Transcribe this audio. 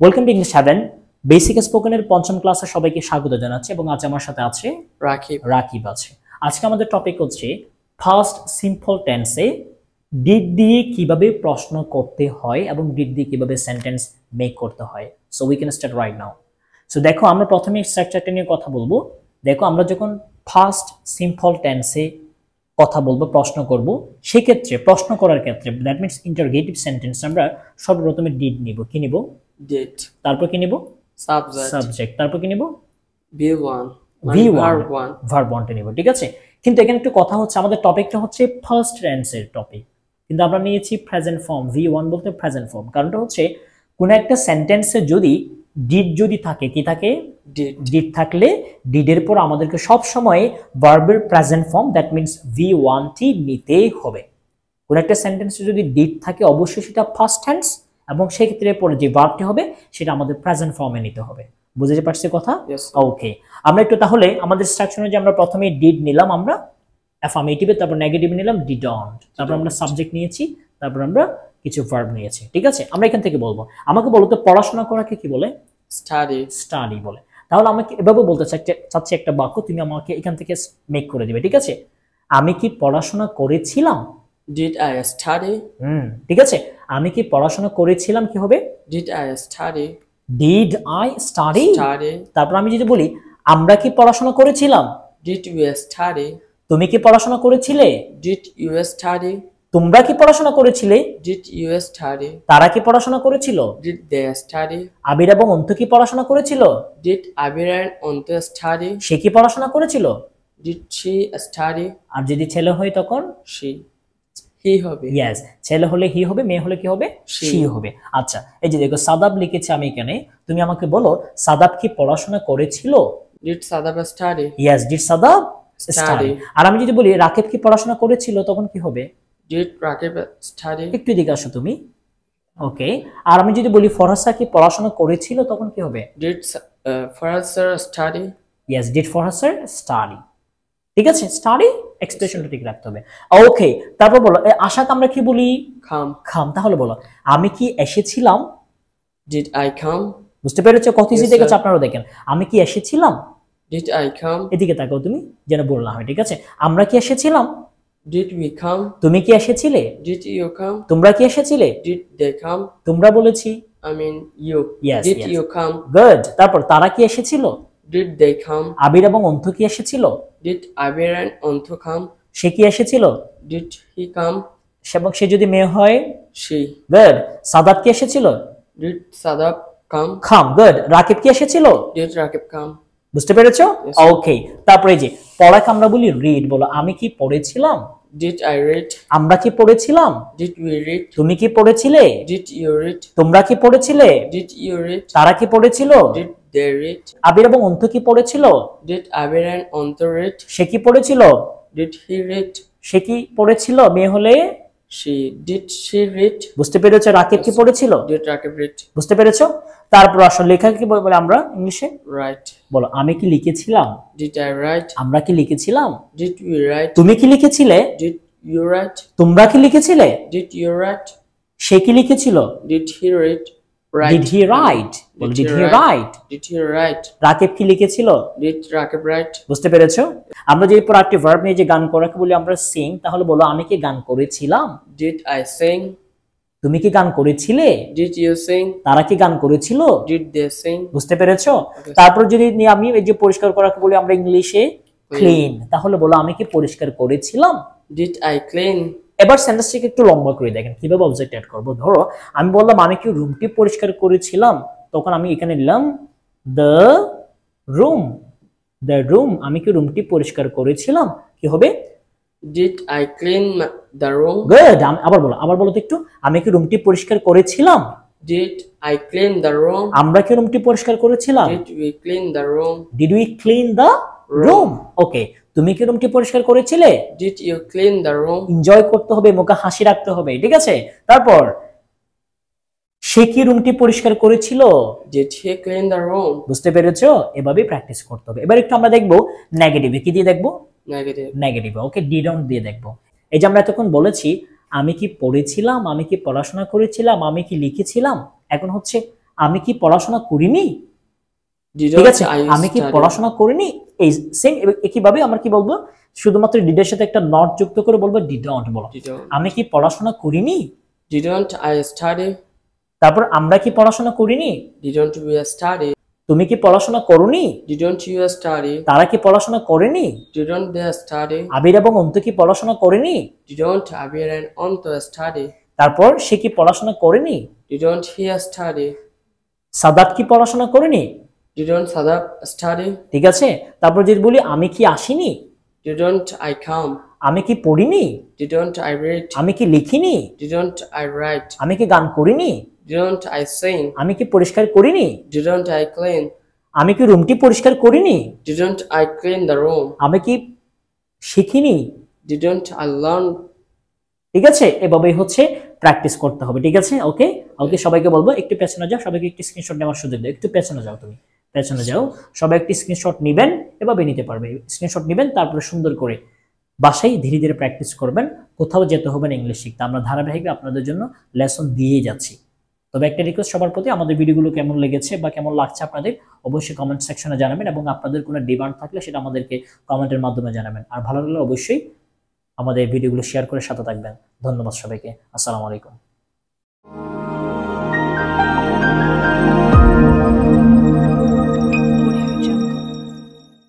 Welcome to English seven basic স্পোকেনের পঞ্চম ক্লাসে সবাইকে স্বাগত জানাচ্ছি এবং আজ আমার সাথে আছে রাকিব রাকিব আছে আজকে আমাদের টপিক হচ্ছে ফার্স্ট সিম্পল টেন্সে ডিড দিয়ে কিভাবে প্রশ্ন করতে হয় এবং ডিড দিয়ে কিভাবে সেন্টেন্স মেক করতে হয় so we can start right now so দেখো আমরা প্রথমে স্ট্রাকচারটা নিয়ে কথা বলবো দেখো আমরা যখন ফার্স্ট সিম্পল টেন্সে কথা বলবো প্রশ্ন করব সেক্ষেত্রে প্রশ্ন করার ক্ষেত্রে দ্যাট মিনস ইন্টারগেটিভ সেন্টেন্স আমরা সর্বপ্রথমে ডিড নিব কি নিব ডেট তারপর কি নিব সাবজেক্ট সাবজেক্ট তারপর কি নিব V one V one verb ওয়ানটা নিব ঠিক আছে কিন্তু এখানে একটু কথা হচ্ছে আমাদের টপিকটা হচ্ছে ফার্স্ট টেন্সের টপিক কিন্তু আমরা নিয়েছি প্রেজেন্ট ফর্ম ভি ওয়ান বলতে প্রেজেন্ট ফর্ম কারণটা হচ্ছে কোনো একটা সেন্টেন্সে যদি ডিড যদি থাকে কি থাকে ডিড থাকলে ডিডের পর আমাদেরকে সব সময় ভার্বের present form that means V টি নিতেই হবে কোনো একটা সেন্টেন্সে যদি ডিড থাকে অবশ্যই সেটা ফার্স্ট টেন্স এবং সেক্ষেত্রে পরে যে ভার্বটি হবে সেটা আমাদের প্রেজেন্ট ফর্মে নিতে হবে বুঝতে পারছি কথা ওকে আমরা একটু তাহলে আমাদের স্ট্রাকচারে যে আমরা প্রথমে ডিড নিলাম আমরা অ্যাফার্মেটিভে তারপর নেগেটিভ নিলাম ডিডন্ট তারপর আমরা সাবজেক্ট নিয়েছি তারপর আমরা কিছু ভার্ব নিয়েছি ঠিক আছে আমরা এখান থেকে বলবো আমাকে বলো তো পড়াশোনা করাকে কি বলে স্টাডি স্টাডি বলে তাহলে আমাকে এভাবে বলতে চাচ্ছি একটা বাক্য তুমি আমাকে এখান থেকে মেক করে দিবে ঠিক আছে আমি কি পড়াশোনা করেছিলাম ডিড আই স্টাডি হুম ঠিক আছে আমি কি পড়াশোনা করেছিলাম কি হবে did I study did I study তারপর আমি যদি বলি আমরা কি পড়াশোনা করেছিলাম ডিড ইউ স্টাডি তুমি কি পড়াশোনা করেছিলে ডিড ইউ স্টাডি তোমরা কি পড়াশোনা করেছিলে ডিড ইউ স্টাডি তারা কি পড়াশোনা করেছিল ডিড দে স্টাডি আবির এবং অন্ত কি পড়াশোনা করেছিল did Abir and Antu study সে কি পড়াশোনা করেছিল ডিড শি স্টাডি আর যদি ছেলে হয় তখন শি ছেলে হলে হি হবে মেয়ে হলে কি হবে শি হবে আচ্ছা এই যে দেখো সাদাব লিখেছি আমি এখানে তুমি আমাকে বলো সাদাব কি পড়াশোনা করেছিল আর আমি যদি বলি রাকিব কি পড়াশোনা করেছিল তখন কি হবে একটু দিকে আসো তুমি ওকে আর আমি যদি বলি ফরহাসা কি পড়াশোনা করেছিল তখন কি হবে did Farhasa study yes did Farhasa study ঠিক আছে স্টাডি এক্সপ্রেশনটা ঠিক রাখতে হবে ওকে তারপর বলো আশাকে আমরা কি বলি খাম খাম তাহলে বলো আমি কি এসেছিলাম ডিড আই খাম বুঝতে পেরেছো কত ইজি দেখেছো আপনারা দেখেন আমি কি এসেছিলাম ডিড আই খাম এদিকে তাকাও তুমি যেন বললা হয় ঠিক আছে আমরা কি এসেছিলাম ডিড উই কাম তুমি কি এসেছিলে ডিড ইউ কাম তোমরা কি এসেছিলে ডিড দে কাম তোমরা বলেছি I mean you yes did you come good তারপর তারা কি এসেছিল Did they come? আবির এবং অন্তু কি এসেছিল? Did Abir and Antu come? সে কি এসেছিল? Did he come? এবং সে যদি মেয়ে হয়? She. Good. সাদাত কি এসেছিল? Did Saadat come? Come. Good. Rakib কি এসেছিল? Did Rakib come? বুঝতে পেরেছো? ওকে তারপরে যে পড়াকে আমরা বলি রিড বলো আমি কি পড়েছিলাম? Did I read? আমরা কি পড়েছিলাম? Did we read? তুমি কি পড়েছিলে? Did you read? তোমরা কি পড়েছিলে? Did you read? তারা কি পড়েছিল? Did রিড আবির এবং অন্ত কি পড়েছিল ডিড আবির অ্যান্ড অন্তু সে কি পড়েছিল ডিড হি রিড সে কি পড়েছিল মেয়ে হলে সি ডিড সি রিড বুঝতে পেরেছো রাকিব কি পড়েছিল ডিড রাকিব রিড বুঝতে পেরেছো তারপর আসলে লেখা কি বলে আমরা ইংলিশে রাইট বলো আমি কি লিখেছিলাম ডিড আই রাইট আমরা কি লিখেছিলাম ডিড ইউ রাইট তুমি কি লিখেছিলে ডিড ইউ রাইট তোমরা কি লিখেছিলে ডিড ইউ রাইট সে কি লিখেছিল did he write Did he write? বলো did he write? Did he write? Rakib কি লিখেছিল? Did Rakib write? বুঝতে পেরেছো? আমরা যদি প্রোডাক্টিভ ভার্ব নিয়ে যে গান করাকে বলি আমরা sing তাহলে বলো আমি কি গান করেছিলাম? Did I sing? তুমি কি গান করেছিলে did you sing তারা কি গান করেছিল did they sing বুঝতে পেরেছো তারপর যদি আমি এই যে পরিষ্কার করাকে বলি আমরা ইংলিশে ক্লিন তাহলে বলো আমি কি পরিষ্কার করেছিলাম did i clean এবার সেন্টেন্সটিকে একটু লম্বা করে দেখেন কিভাবে অবজেক্ট অ্যাড করবো ধরো আমি বললাম আমি কি রুমটি পরিষ্কার করেছিলাম তখন আমি এখানে নিলাম দ্য রুম দ্য রুম আমি কি রুমটি পরিষ্কার করেছিলাম কি হবে did I clean the room good আবার বলো আবার বলো তো একটু আমি কি রুমটি পরিষ্কার করেছিলাম did I clean the room আমরা কি রুমটি পরিষ্কার করেছিলাম did we clean the room did we clean the room okay তুমি কি রুমটি পরিষ্কার করেছিলে did you clean the room enjoy করতে হবে মুখে হাসি রাখতে হবে ঠিক আছে তারপর সে কি রুমটি পরিষ্কার করেছিল did he clean the room বুঝতে পেরেছো এভাবে প্র্যাকটিস করতে হবে এবার একটু আমরা দেখব নেগেটিভ কি দিয়ে দেখব নেগেটিভ নেগেটিভ ওকে ডিডন্ট দিয়ে দেখব এই যে আমরা এতক্ষণ বলেছি আমি কি পড়েছিলাম আমি কি পড়াশোনা করেছিলাম আমি কি লিখেছিলাম এখন হচ্ছে আমি কি পড়াশোনা করিনি ঠিক আছে আমি কি পড়াশোনা করিনি এই সেম একইভাবে আমরা কি বলবো শুধুমাত্র ডিডের সাথে একটা নট যুক্ত করে বলবো ডিডন্ট বলো আমি কি পড়াশোনা করিনি ডিডন্ট আই স্টাডি তারপর আমরা কি পড়াশোনা করিনি ডিডন্ট উই স্টাডি তুমি কি পড়াশোনা করনি ডিডন্ট ইউ স্টাডি তারা কি পড়াশোনা করেনি ডিডন্ট দে স্টাডি আবির এবং অন্ত কি পড়াশোনা করেনি didn't Abir and Antu study তারপর সে কি পড়াশোনা করেনি ডিডন্ট হি স্টাডি সাদাত কি পড়াশোনা করেনি Didn't Sadaf study? ঠিক আছে তারপর যদি বলি আমি কি আসিনি Didn't I come? আমি কি পড়িনি Didn't I read? আমি কি লিখিনি Didn't I write? আমি কি গান করিনি Didn't I sing? আমি কি পরিষ্কার করিনি Didn't I clean? আমি কি রুমটি পরিষ্কার করিনি Didn't I clean the room? আমি কি শিখিনি Didn't I learn? ঠিক আছে এভাবেই হচ্ছে প্র্যাকটিস করতে হবে ঠিক আছে ওকে ওকে সবাইকে বলবো একটু পেছনে যাও সবাইকে একটু স্ক্রিনশট নেওয়ার সুযোগ দাও একটু পেছনে যাও তুমি পেছনে যাও সবাই একটি স্ক্রিনশট নেবেন এভাবে নিতে পারবে স্ক্রিনশট নেবেন তারপরে সুন্দর করে বাসায় ধীরে ধীরে প্র্যাকটিস করবেন কোথাও যেতে হবে না ইংলিশ শিখতে আমরা ধারাবাহিকভাবে আপনাদের জন্য লেসন দিয়ে যাচ্ছি তবে একটা রিকোয়েস্ট সবার প্রতি আমাদের ভিডিওগুলো কেমন লেগেছে বা কেমন লাগছে আপনাদের অবশ্যই কমেন্ট সেকশনে জানাবেন এবং আপনাদের কোনো ডিমান্ড থাকলে সেটা আমাদেরকে কমেন্টের মাধ্যমে জানাবেন আর ভালো লাগলে অবশ্যই আমাদের ভিডিওগুলো শেয়ার করে সাথে থাকবেন ধন্যবাদ সবাইকে আসসালামু আলাইকুম